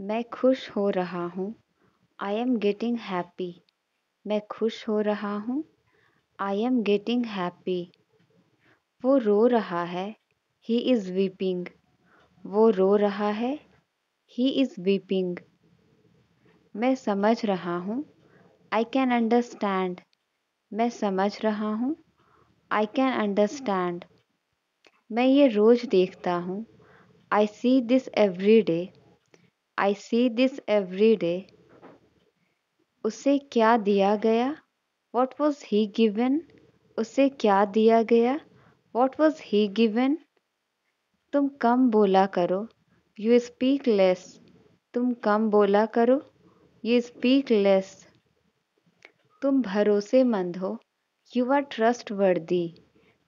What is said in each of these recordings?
मैं खुश हो रहा हूँ आई एम गेटिंग हैप्पी मैं खुश हो रहा हूँ आई एम गेटिंग हैप्पी वो रो रहा है ही इज़ वीपिंग वो रो रहा है ही इज़ वीपिंग मैं समझ रहा हूँ आई कैन अंडरस्टैंड मैं समझ रहा हूँ आई कैन अंडरस्टैंड मैं ये रोज़ देखता हूँ I see this every day I see this every day उसे क्या दिया गया वॉट वॉज ही गिवन उसे क्या दिया गया वॉट वॉज ही गिवन तुम कम बोला करो यू स्पीक लेस तुम कम बोला करो यू स्पीक लेस तुम भरोसेमंद हो यू आर ट्रस्ट वर्दी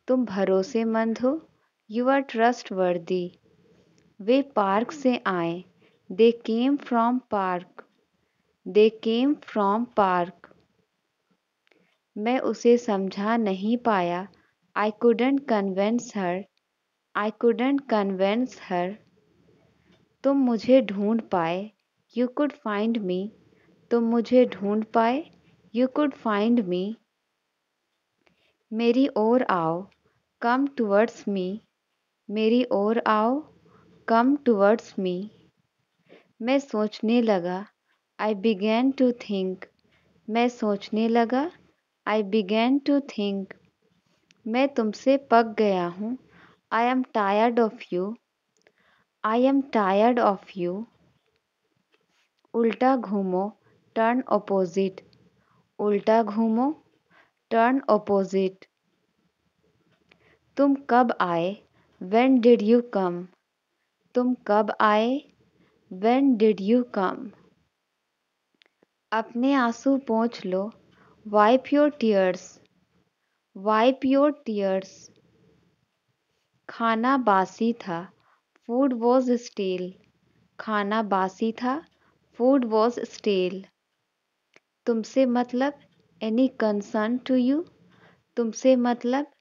तुम भरोसेमंद हो यू आर ट्रस्ट वर्दी वे पार्क से आए they came from park they came from park मैं उसे समझा नहीं पाया I couldn't convince her I couldn't convince her तुम मुझे ढूंढ पाए You could find me तुम मुझे ढूंढ पाए You could find me मेरी ओर आओ Come towards me मेरी ओर आओ Come towards me मैं सोचने लगा आई बिगैन टू थिंक मैं सोचने लगा आई बिगैन टू थिंक मैं तुमसे पक गया हूँ I am tired of you I am tired of you उल्टा घूमो टर्न अपोजिट उल्टा घूमो टर्न अपोजिट तुम कब आए वेन डिड यू कम तुम कब आए वेन डिड यू कम अपने आंसू पहुँच लो wipe your tears wipe your tears खाना बासी था फूड वॉज स्टील खाना बासी था फूड वॉज स्टील तुमसे मतलब एनी कंसर्न टू यू तुमसे मतलब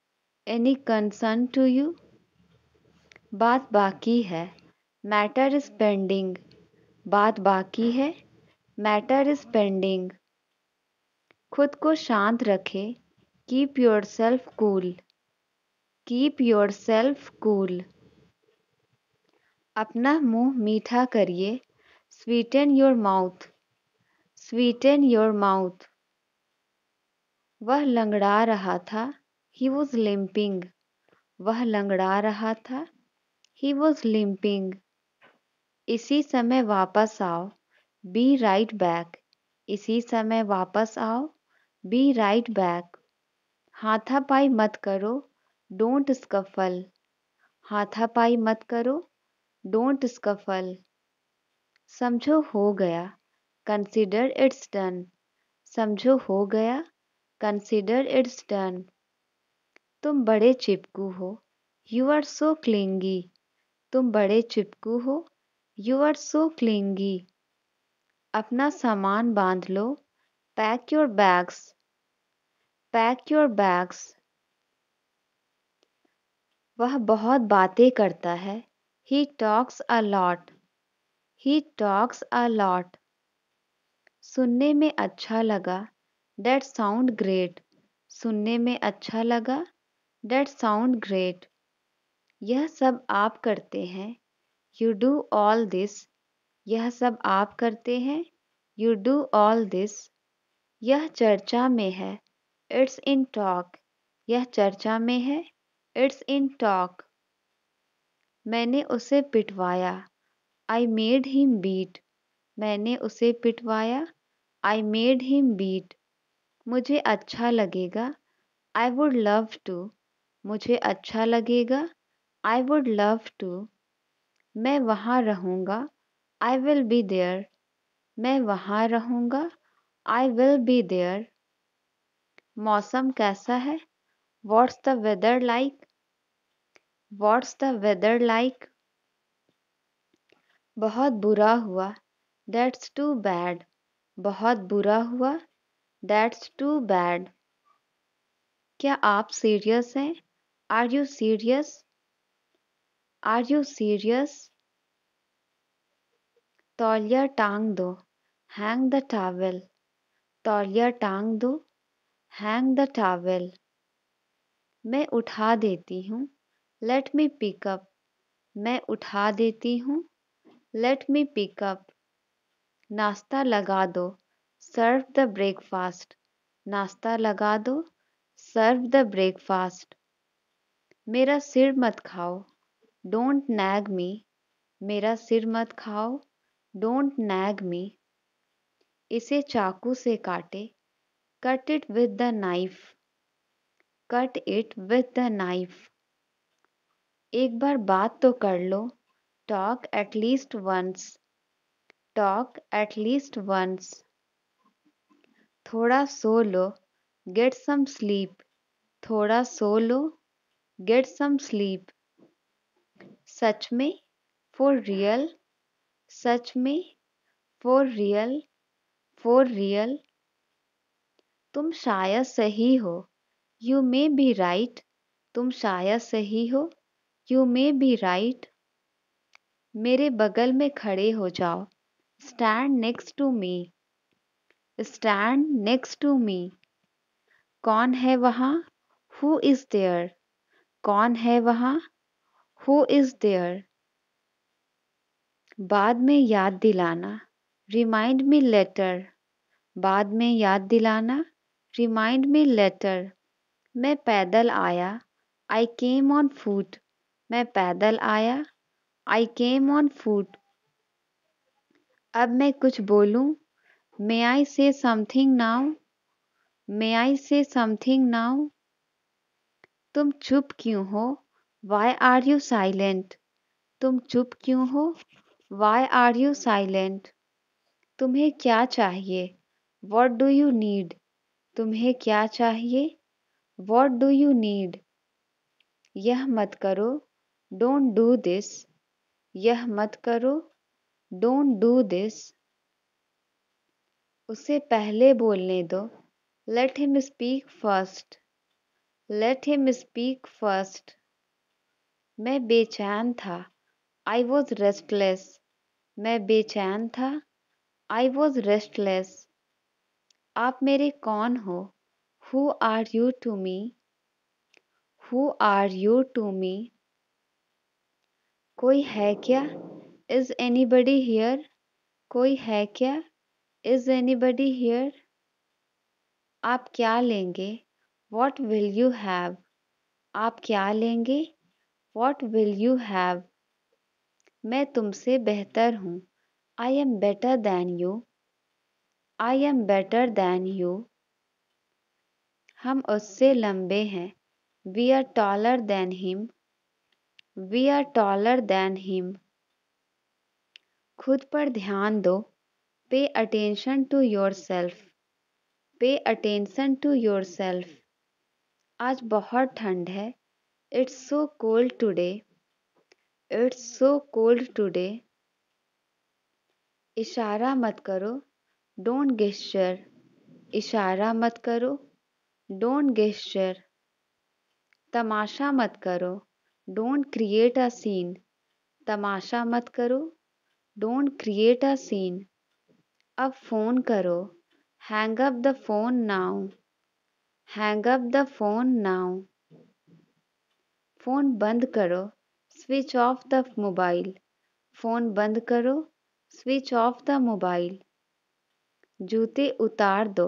एनी कंसर्न टू यू बात बाकी है मैटर इज पेंडिंग बात बाकी है मैटर इज पेंडिंग खुद को शांत रखे keep yourself cool keep yourself cool अपना मुंह मीठा करिए sweeten your mouth sweeten your mouth वह लंगड़ा रहा था ही वॉज लिम्पिंग वह लंगड़ा रहा था ही वॉज लिम्पिंग इसी समय वापस आओ बी राइट बैक इसी समय वापस आओ बी राइट बैक हाथापाई मत करो डोंट स्कफल हाथापाई मत करो डोंट स्कफल समझो हो गया कंसिडर इट्स डन समझो हो गया कंसिडर इट्स डन तुम बड़े चिपकू हो यू आर सो क्लिंगी तुम बड़े चिपकू हो यू आर सो क्लिंगी अपना सामान बांध लो pack your bags pack your bags वह बहुत बातें करता है he talks a lot he talks a lot सुनने में अच्छा लगा डेट साउंड ग्रेट सुनने में अच्छा लगा डेट साउंड ग्रेट यह सब आप करते हैं यू डू ऑल दिस यह सब आप करते हैं यू डू ऑल दिस यह चर्चा में है इट्स इन टॉक यह चर्चा में है इट्स इन टॉक मैंने उसे पिटवाया आई मेड हिम बीट मैंने उसे पिटवाया आई मेड हिम बीट मुझे अच्छा लगेगा आई वुड लव टू मुझे अच्छा लगेगा आई वुड लव टू मैं वहाँ रहूँगा आई विल बी देयर मैं वहाँ रहूँगा आई विल बी देयर मौसम कैसा है what's the weather like what's the weather like बहुत बुरा हुआ दैट्स टू बैड बहुत बुरा हुआ दैट्स टू बैड क्या आप सीरियस हैं are you serious are you serious तौलिया टांग दो हैंग द टावल तौलिया टांग दो हैंग द टावल मैं उठा देती हूँ लेट मी पिकअप मैं उठा देती हूँ लेट मी पिकअप नाश्ता लगा दो सर्व द ब्रेकफास्ट नाश्ता लगा दो सर्व द ब्रेकफास्ट मेरा सिर मत खाओ डोंट नैग मी मेरा सिर मत खाओ डोंट नैग मी इसे चाकू से काटे cut it with the knife cut it with the knife एक बार बात तो कर लो talk at least once talk at least once थोड़ा सो लो गेट सम स्लीप थोड़ा सो लो गेट सम स्लीप सच में फॉर रियल सच में फॉर रियल फॉर रियल तुम शायद सही हो यू मे बी राइट तुम शायद सही हो यू मे बी राइट मेरे बगल में खड़े हो जाओ stand next to me stand next to me कौन है वहाँ हु इज़ देयर कौन है वहाँ हु इज देयर बाद में याद दिलाना रिमाइंड मी लेटर बाद में याद दिलाना रिमाइंड मी लेटर मैं पैदल आया आई केम ऑन फूट मैं पैदल आया आई केम ऑन फूट अब मैं कुछ बोलूं मे आई से समथिंग नाउ मे आई से समथिंग नाउ तुम चुप क्यों हो वाई आर यू साइलेंट तुम चुप क्यों हो वाई आर यू साइलेंट तुम्हें क्या चाहिए वॉट डू यू नीड तुम्हें क्या चाहिए वॉट डू यू नीड यह मत करो डोंट डू दिस यह मत करो डोंट डू दिस उसे पहले बोलने दो let him speak first let him speak first मैं बेचैन था आई वॉज रेस्टलेस मैं बेचैन था आई वॉज रेस्टलेस आप मेरे कौन हो who are you to me who are you to me कोई है क्या इज एनी बडी हेयर कोई है क्या इज एनी बडी हेयर आप क्या लेंगे वॉट विल यू हैव आप क्या लेंगे वॉट विल यू हैव मैं तुमसे बेहतर हूँ I am better than you I am better than you हम उससे लंबे हैं we are taller than him we are taller than him खुद पर ध्यान दो pay attention to yourself pay attention to yourself आज बहुत ठंड है it's so cold today it's so cold today इशारा मत करो डोंट गेस्चर इशारा मत करो डोंट गेस्चर तमाशा मत करो डोंट क्रिएट अ सीन तमाशा मत करो डोंट क्रिएट अ सीन अब फोन करो hang up the phone now hang up the phone now phone बंद करो switch off the mobile phone बंद करो स्विच ऑफ द मोबाइल जूते उतार दो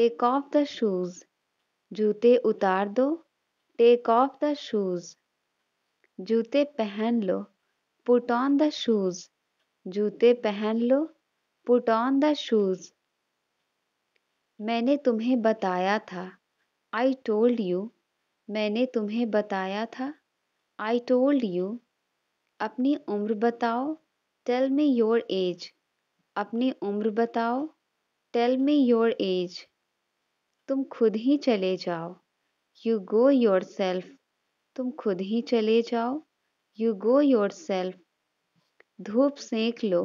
टेक ऑफ द शूज़ जूते उतार दो टेक ऑफ द शूज़ जूते पहन लो पुट ऑन द शूज़ जूते पहन लो पुट ऑन द शूज़ मैंने तुम्हें बताया था आई टोल्ड यू मैंने तुम्हें बताया था आई टोल्ड यू अपनी उम्र बताओ टेल मी योर एज अपनी उम्र बताओ टेल मी योर एज तुम खुद ही चले जाओ यू गो योर सेल्फ तुम खुद ही चले जाओ यू गो योर सेल्फ धूप सेंक लो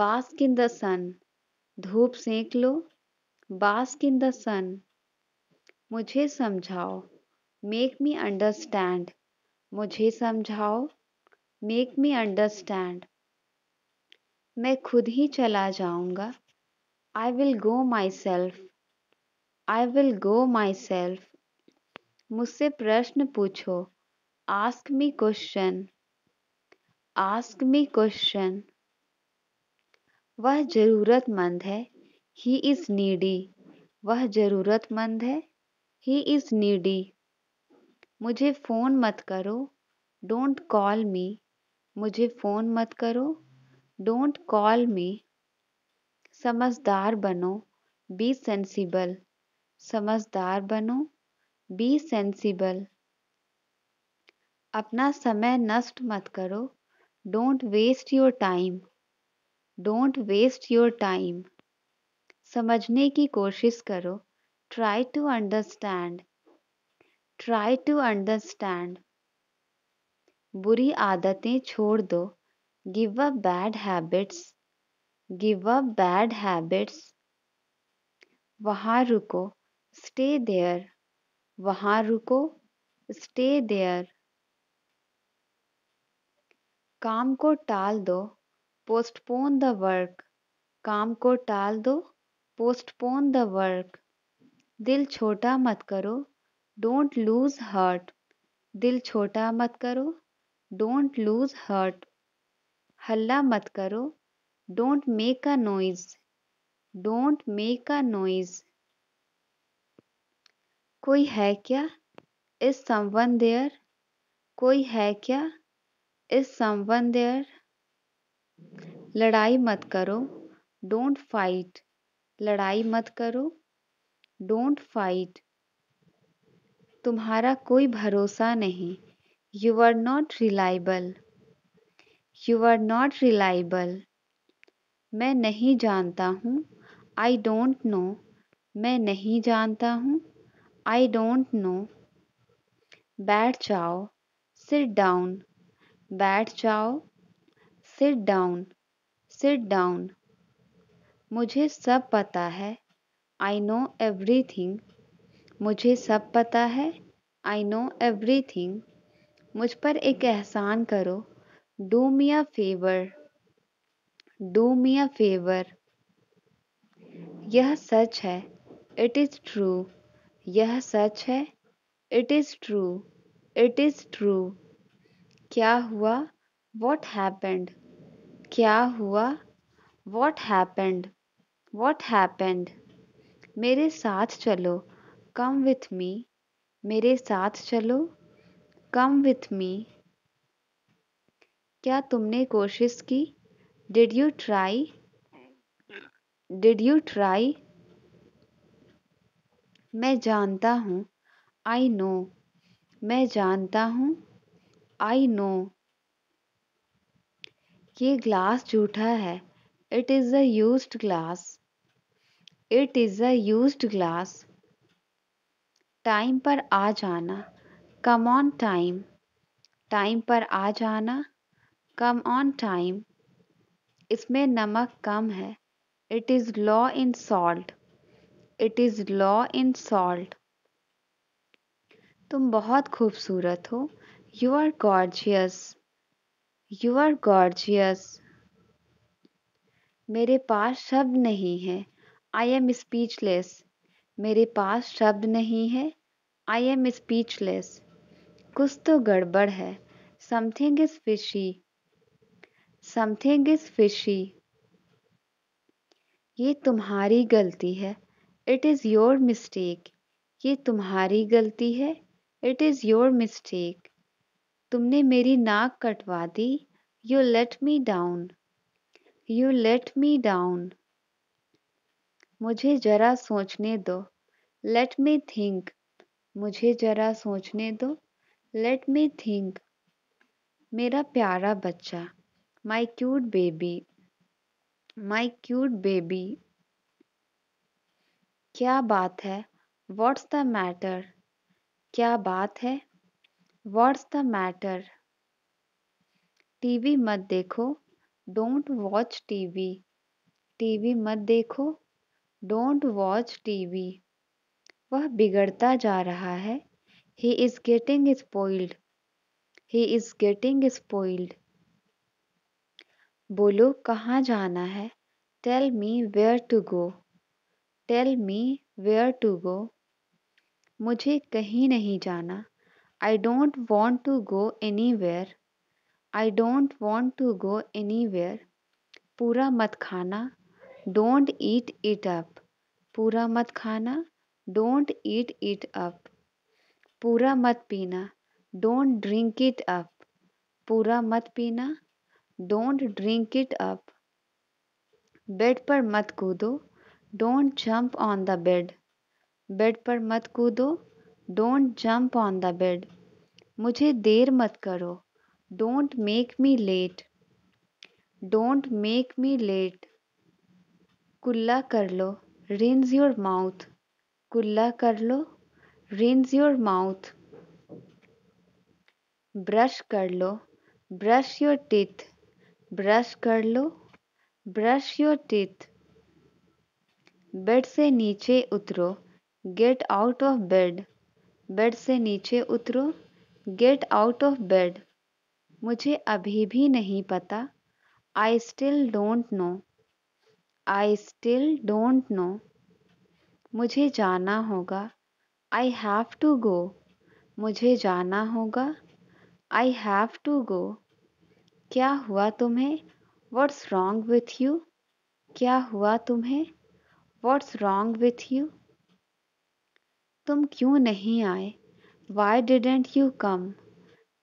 बास्क इन द सन धूप सेंक लो बास्क इन द सन मुझे समझाओ मेक मी अंडरस्टैंड मुझे समझाओ मेक मी अंडरस्टैंड मैं खुद ही चला जाऊंगा I will go myself I will go myself मुझसे प्रश्न पूछो ask me question ask me question वह ज़रूरतमंद है ही इज़ नीडी वह ज़रूरतमंद है ही इज़ नीडी मुझे फ़ोन मत करो डोंट कॉल मी मुझे फ़ोन मत करो डोंट कॉल मी समझदार बनो बी सेंसिबल समझदार बनो बी सेंसिबल अपना समय नष्ट मत करो don't waste your time don't waste your time समझने की कोशिश करो try to understand try to understand बुरी आदतें छोड़ दो give up bad habits give up bad habits वहाँ रुको स्टे देयर वहाँ रुको स्टे देयर काम को टाल दो पोस्टपोन द वर्क काम को टाल दो पोस्टपोन द वर्क दिल छोटा मत करो डोंट लूज हार्ट दिल छोटा मत करो डोंट लूज हार्ट हल्ला मत करो don't make a noise don't make a noise कोई है क्या इज समवन देयर कोई है क्या इज समवन देयर लड़ाई मत करो डोंट फाइट लड़ाई मत करो डोंट फाइट तुम्हारा कोई भरोसा नहीं you are not reliable you are not reliable मैं नहीं जानता हूँ आई डोंट नो मैं नहीं जानता हूँ आई डोंट नो बैठ जाओ सिट डाउन बैठ जाओ सिट डाउन सिट डाउन मुझे सब पता है आई नो एवरी थिंग मुझे सब पता है आई नो एवरी थिंग मुझ पर एक एहसान करो do me a favour do me a favour यह सच है इट इज़ ट्रू यह सच है it is true it is true क्या हुआ वॉट हैपेंड क्या हुआ वॉट हैपेंड वॉट हैपेंड मेरे साथ चलो कम विथ मी मेरे साथ चलो कम विथ मी क्या तुमने कोशिश की did you try did you try मैं जानता हूँ आई नो मैं जानता हूँ आई नो ये ग्लास झूठा है it is a used glass it is a used glass time पर आ जाना कम ऑन टाइम टाइम पर आ जाना कम ऑन टाइम इसमें नमक कम है it is low in salt it is low in salt तुम बहुत खूबसूरत हो you are gorgeous you are gorgeous मेरे पास शब्द नहीं है आई एम स्पीचलेस मेरे पास शब्द नहीं है आई एम स्पीचलेस कुछ तो गड़बड़ है something is fishy something is fishy ये तुम्हारी गलती है इट इज़ योर मिस्टेक ये तुम्हारी गलती है इट इज़ योर मिस्टेक तुमने मेरी नाक कटवा दी you let me down you let me down मुझे ज़रा सोचने दो लेट मी थिंक मुझे जरा सोचने दो लेट मी थिंक मेरा प्यारा बच्चा my cute baby my cute baby क्या बात है वॉट्स द मैटर क्या बात है वॉट्स द मैटर टीवी मत देखो डोंट वॉच टीवी टीवी मत देखो डोंट वॉच टीवी वह बिगड़ता जा रहा है he is getting spoiled he is getting spoiled बोलो कहाँ जाना है tell me where to go tell me where to go मुझे कहीं नहीं जाना I don't want to go anywhere I don't want to go anywhere पूरा मत खाना डोंट ईट इट अप पूरा मत खाना डोंट ईट इट अप पूरा मत पीना डोंट ड्रिंक इट अप पूरा मत पीना don't drink it up bed पर मत कूदो don't jump on the bed bed पर मत कूदो don't jump on the bed मुझे देर मत करो don't make me late don't make me late कुल्ला कर लो रिंस योर माउथ कुल्ला कर लो रिंस योर माउथ ब्रश कर लो ब्रश योर टीथ ब्रश कर लो ब्रश योर टीथ बेड से नीचे उतरो get out of bed bed से नीचे उतरो गेट आउट ऑफ बेड मुझे अभी भी नहीं पता I still don't know I still don't know मुझे जाना होगा आई हैव टू गो मुझे जाना होगा आई हैव टू गो क्या हुआ तुम्हें वॉट्स रॉन्ग विथ यू क्या हुआ तुम्हें वॉट्स रॉन्ग विथ यू तुम क्यों नहीं आए वाई डिडेंट यू कम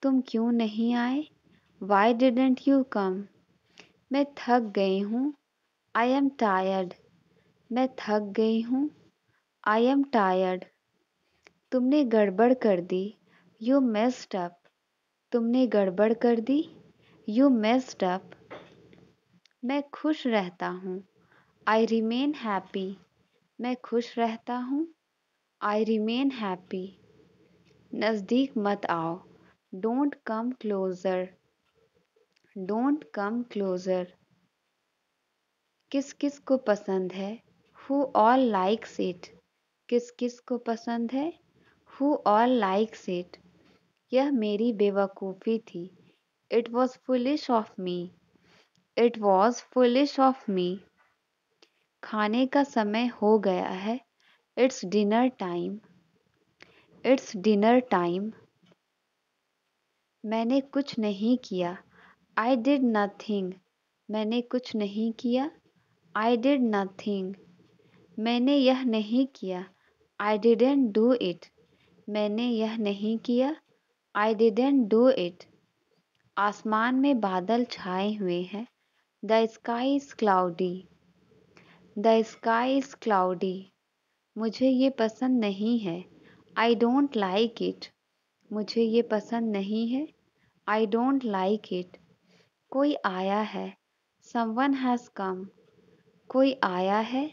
तुम क्यों नहीं आए वाई डिडेंट यू कम मैं थक गई हूँ आई एम टायर्ड मैं थक गई हूँ आई एम टायर्ड तुमने गड़बड़ कर दी यू मेस्ड अप तुमने गड़बड़ कर दी यू मेस्ड अप मैं खुश रहता हूँ आई रिमेन हैप्पी मैं खुश रहता हूँ आई रिमेन हैप्पी नज़दीक मत आओ don't come closer don't come closer किस किस को पसंद है हु ऑल लाइक्स इट किस किस को पसंद है हु ऑल लाइक्स इट यह मेरी बेवकूफ़ी थी it was foolish of me it was foolish of me खाने का समय हो गया है it's dinner time it's dinner time मैंने कुछ नहीं किया आई डिड नथिंग मैंने कुछ नहीं किया आई डिड नथिंग मैंने यह नहीं किया आई डिडेंट डू इट मैंने यह नहीं किया आई डिडेंट डू इट आसमान में बादल छाए हुए हैं the sky is cloudy the sky is cloudy मुझे ये पसंद नहीं है आई डोंट लाइक इट मुझे ये पसंद नहीं है आई डोंट लाइक इट कोई आया है सम वन हैज़ कम कोई आया है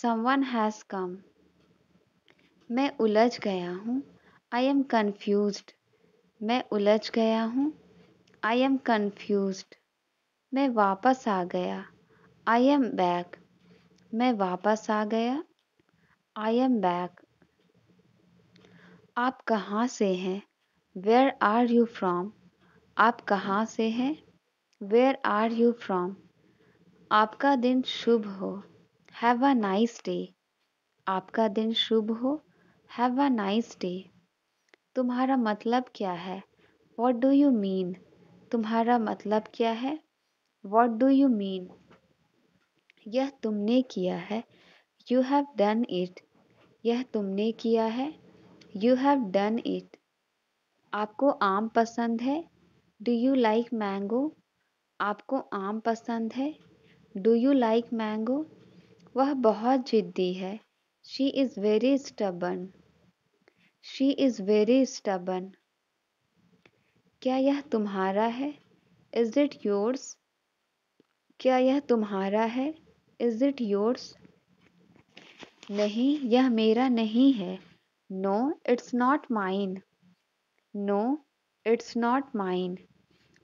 सम वन हैज़ कम मैं उलझ गया हूँ आई एम कन्फ्यूज मैं उलझ गया हूँ आई एम कन्फ्यूज मैं वापस आ गया आई एम बैक मैं वापस आ गया आई एम बैक आप कहाँ से हैं वेयर आर यू फ्रॉम आप कहाँ से हैं वेयर आर यू फ्रॉम आपका दिन शुभ हो हैव अ नाइस डे आपका दिन शुभ हो हैव अ नाइस डे तुम्हारा मतलब क्या है वॉट डू यू मीन तुम्हारा मतलब क्या है वॉट डू यू मीन यह तुमने किया है यू हैव डन इट यह तुमने किया है यू हैव डन इट आपको आम पसंद है डू यू लाइक मैंगो आपको आम पसंद है डू यू लाइक मैंगो वह बहुत जिद्दी है she is very stubborn she is very stubborn क्या यह तुम्हारा है इज़ इट योर्स क्या यह तुम्हारा है इज़ इट योर्स नहीं यह मेरा नहीं है no it's not mine no it's not mine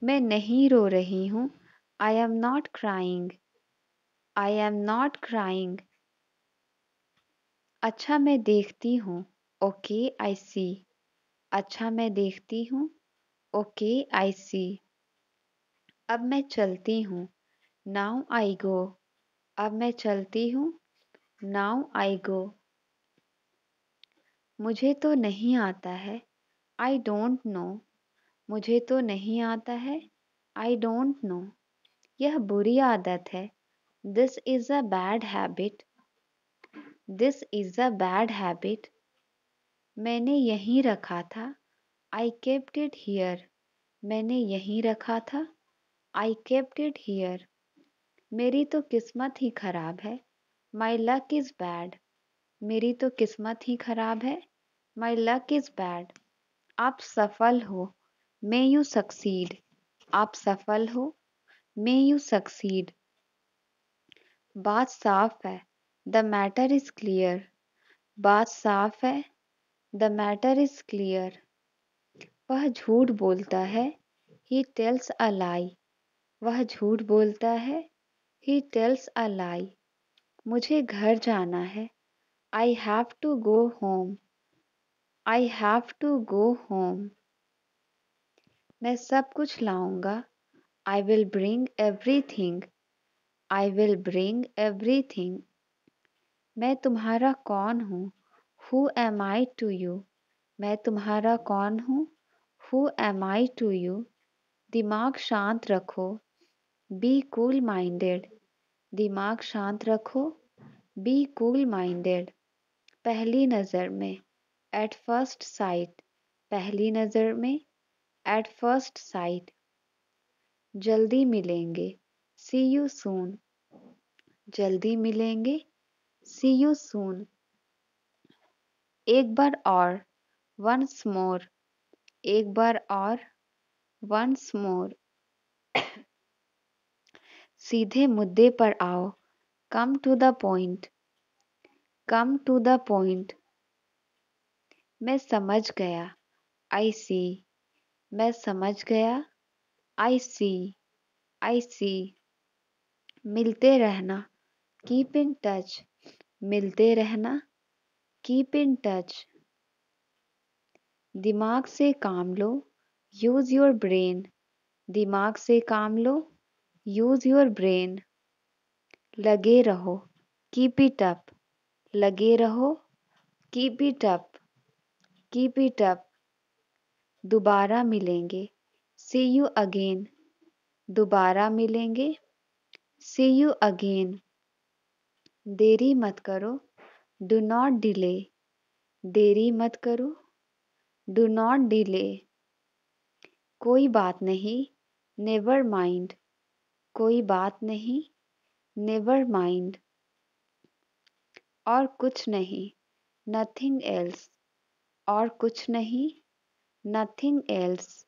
मैं नहीं रो रही हूँ I am not crying I am not crying अच्छा मैं देखती हूँ ओके आई सी अच्छा मैं देखती हूँ ओके आई सी अब मैं चलती हूँ नाउ आई गो अब मैं चलती हूँ नाउ आई गो मुझे तो नहीं आता है आई डोंट नो मुझे तो नहीं आता है आई डोंट नो यह बुरी आदत है this is a bad habit this is a bad habit मैंने यहीं रखा था आई केप्ट इट हीयर मैंने यहीं रखा था आई केप्ट इट हीयर मेरी तो किस्मत ही खराब है माई लक इज़ बैड मेरी तो किस्मत ही खराब है माई लक इज़ बैड आप सफल हो मे यू सक्सीड आप सफल हो मे यू सक्सीड बात साफ है द मैटर इज़ क्लियर बात साफ है द मैटर इज क्लियर वह झूठ बोलता है ही टेल्स अ लाई वह झूठ बोलता है ही टेल्स अ लाई मुझे घर जाना है I have to go home I have to go home मैं सब कुछ लाऊंगा I will bring everything I will bring everything मैं तुम्हारा कौन हूँ who am I to you मैं तुम्हारा कौन हूँ who am I to you दिमाग शांत रखो बी कूल माइंडेड दिमाग शांत रखो बी कूल माइंडेड पहली नज़र में एट फर्स्ट साइट पहली नज़र में एट फर्स्ट साइट जल्दी मिलेंगे सी यू सून जल्दी मिलेंगे सी यू सून एक बार और वंस मोर एक बार और वंस मोर सीधे मुद्दे पर आओ come to the point come to the point मैं समझ गया आई सी मैं समझ गया आई सी आई सी मिलते रहना कीप इन टच मिलते रहना कीप इन टच दिमाग से काम लो यूज़ योर ब्रेन दिमाग से काम लो यूज़ योर ब्रेन लगे रहो कीप इट अप लगे रहो keep it up keep it up दोबारा मिलेंगे सी यू अगेन दोबारा मिलेंगे सी यू अगेन देरी मत करो डू नॉट डिले देरी मत करो डू नॉट डिले कोई बात नहीं नेवर माइंड कोई बात नहीं नेवर माइंड और कुछ नहीं नथिंग एल्स और कुछ नहीं नथिंग एल्स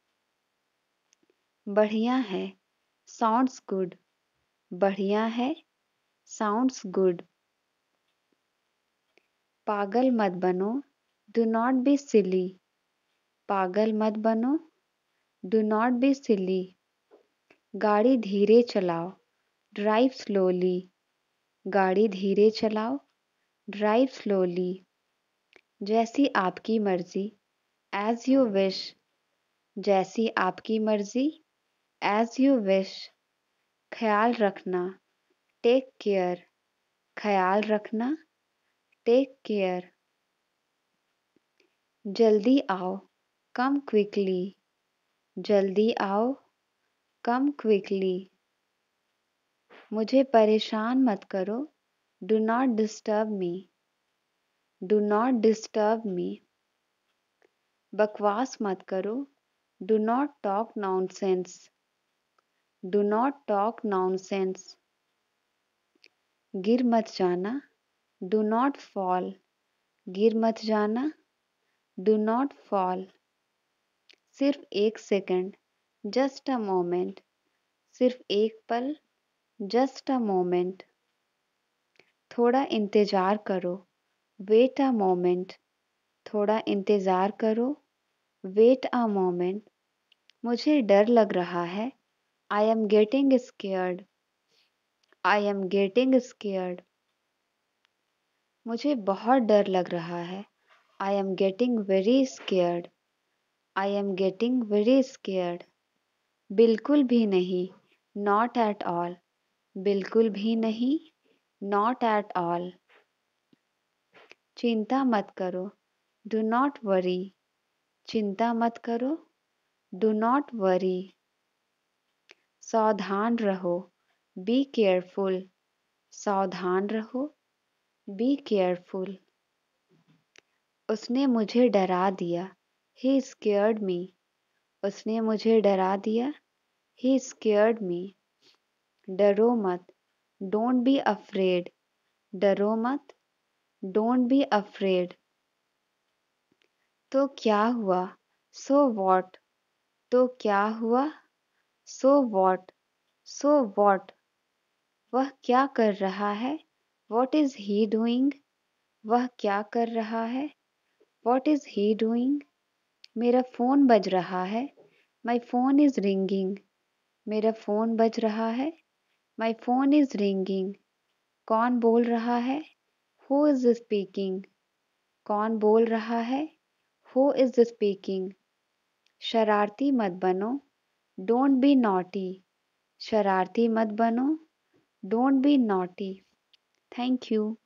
बढ़िया है साउंड्स गुड बढ़िया है साउंड्स गुड पागल मत बनो डू नॉट बी सिली पागल मत बनो डू नॉट बी सिली गाड़ी धीरे चलाओ ड्राइव स्लोली गाड़ी धीरे चलाओ ड्राइव स्लोली जैसी आपकी मर्जी एज यू विश जैसी आपकी मर्जी एज यू विश ख्याल रखना टेक केयर ख्याल रखना टेक केयर जल्दी आओ कम क्विकली जल्दी आओ कम क्विकली मुझे परेशान मत करो do not disturb me do not disturb me बकवास मत करो do not talk nonsense do not talk nonsense गिर मत जाना डू नॉट फॉल गिर मत जाना डू नॉट फॉल सिर्फ एक सेकेंड जस्ट अ मोमेंट सिर्फ एक पल जस्ट अ मोमेंट थोड़ा इंतज़ार करो वेट अ मोमेंट थोड़ा इंतज़ार करो वेट अ मोमेंट मुझे डर लग रहा है I am getting scared I am getting scared मुझे बहुत डर लग रहा है I am getting very scared I am getting very scared बिल्कुल भी नहीं नॉट एट ऑल बिल्कुल भी नहीं नॉट एट ऑल चिंता मत करो डू नॉट वरी चिंता मत करो डू नॉट वरी सावधान रहो बी केयरफुल सावधान रहो बी केयरफुल उसने मुझे डरा दिया ही स्केयर्ड मी उसने मुझे डरा दिया ही स्केयर्ड मी डरो मत डोंट बी अफ्रेड डरो मत डोंट बी अफ्रेड तो क्या हुआ सो so वॉट तो क्या हुआ सो वॉट सो वॉट वह क्या कर रहा है वॉट इज ही डूइंग वह क्या कर रहा है वॉट इज ही डूइंग मेरा फ़ोन बज रहा है माई फ़ोन इज़ रिंगिंग मेरा फ़ोन बज रहा है माई फ़ोन इज़ रिंगिंग कौन बोल रहा है हु इज़ स्पीकिंग कौन बोल रहा है हु इज़ स्पीकिंग शरारती मत बनो डोंट बी नॉटी शरारती मत बनो don't be naughty Thank you.